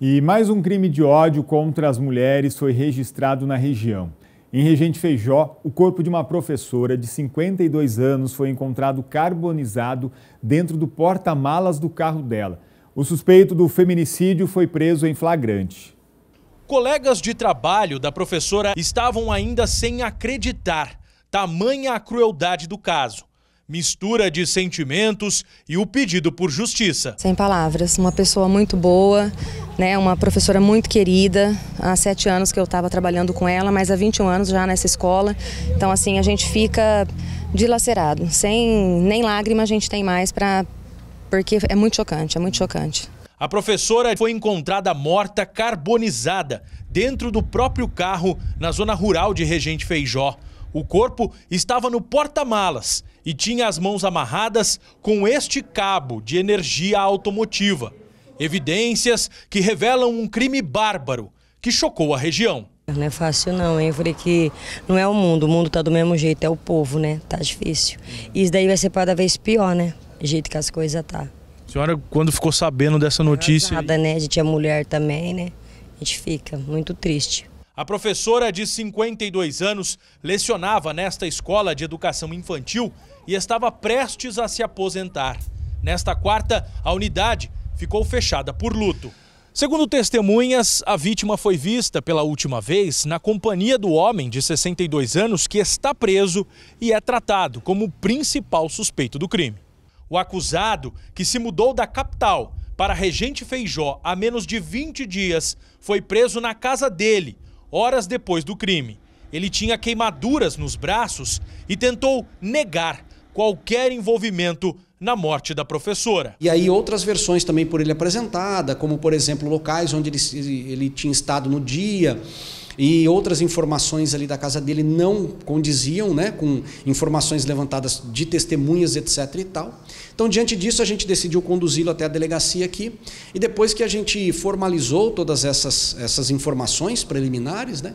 E mais um crime de ódio contra as mulheres foi registrado na região. Em Regente Feijó, o corpo de uma professora de 52 anos foi encontrado carbonizado dentro do porta-malas do carro dela. O suspeito do feminicídio foi preso em flagrante. Colegas de trabalho da professora estavam ainda sem acreditar tamanha a crueldade do caso mistura de sentimentos e o pedido por justiça. Sem palavras, uma pessoa muito boa, né, uma professora muito querida. Há sete anos que eu estava trabalhando com ela, mas há 21 anos já nessa escola. Então, assim, a gente fica dilacerado. Sem nem lágrima a gente tem mais, pra, porque é muito chocante, é muito chocante. A professora foi encontrada morta carbonizada dentro do próprio carro na zona rural de Regente Feijó. O corpo estava no porta-malas e tinha as mãos amarradas com este cabo de energia automotiva. Evidências que revelam um crime bárbaro que chocou a região. Não é fácil não, hein? Eu falei que não é o mundo, o mundo está do mesmo jeito, é o povo, né? Tá difícil. E isso daí vai ser cada vez pior, né? O jeito que as coisas tá. A senhora, quando ficou sabendo dessa notícia... Nada, né? A gente é mulher também, né? A gente fica muito triste. A professora de 52 anos lecionava nesta escola de educação infantil e estava prestes a se aposentar. Nesta quarta, a unidade ficou fechada por luto. Segundo testemunhas, a vítima foi vista pela última vez na companhia do homem de 62 anos que está preso e é tratado como o principal suspeito do crime. O acusado, que se mudou da capital para Regente Feijó há menos de 20 dias, foi preso na casa dele, horas depois do crime. Ele tinha queimaduras nos braços e tentou negar qualquer envolvimento na morte da professora. E aí outras versões também por ele apresentada, como por exemplo locais onde ele, ele tinha estado no dia, e outras informações ali da casa dele não condiziam, né, com informações levantadas de testemunhas, etc e tal. Então, diante disso, a gente decidiu conduzi-lo até a delegacia aqui, e depois que a gente formalizou todas essas, essas informações preliminares, né,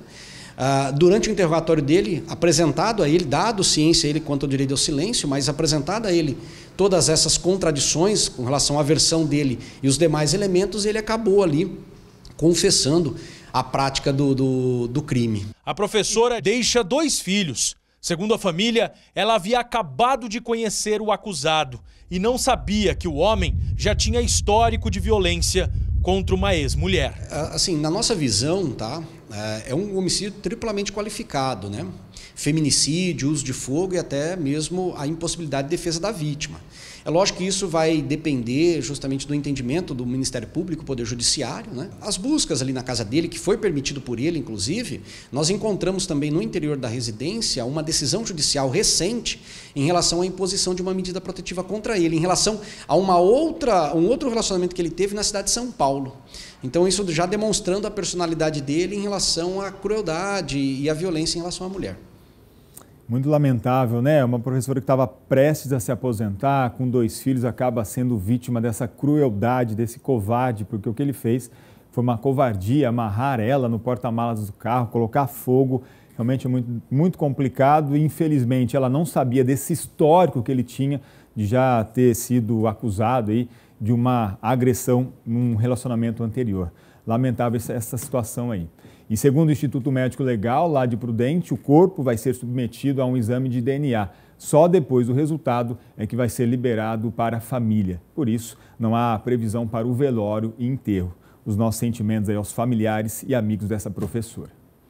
Uh, durante o interrogatório dele, apresentado a ele, dado ciência a ele quanto ao direito ao silêncio, mas apresentada a ele todas essas contradições com relação à versão dele e os demais elementos, ele acabou ali confessando a prática do, do, do crime. A professora deixa dois filhos. Segundo a família, ela havia acabado de conhecer o acusado e não sabia que o homem já tinha histórico de violência contra uma ex-mulher. Ah, assim, na nossa visão, tá, é, é um homicídio triplamente qualificado, né? Feminicídio, uso de fogo e até mesmo a impossibilidade de defesa da vítima. É lógico que isso vai depender justamente do entendimento do Ministério Público, Poder Judiciário. Né? As buscas ali na casa dele, que foi permitido por ele, inclusive, nós encontramos também no interior da residência uma decisão judicial recente em relação à imposição de uma medida protetiva contra ele, em relação a uma outra, um outro relacionamento que ele teve na cidade de São Paulo. Então, isso já demonstrando a personalidade dele em relação à crueldade e à violência em relação à mulher. Muito lamentável, né? Uma professora que estava prestes a se aposentar, com dois filhos, acaba sendo vítima dessa crueldade, desse covarde, porque o que ele fez foi uma covardia amarrar ela no porta-malas do carro, colocar fogo. Realmente é muito, muito complicado e, infelizmente, ela não sabia desse histórico que ele tinha de já ter sido acusado aí de uma agressão num relacionamento anterior. Lamentável essa situação aí. E segundo o Instituto Médico Legal, lá de Prudente, o corpo vai ser submetido a um exame de DNA. Só depois do resultado é que vai ser liberado para a família. Por isso, não há previsão para o velório e enterro. Os nossos sentimentos aí aos familiares e amigos dessa professora.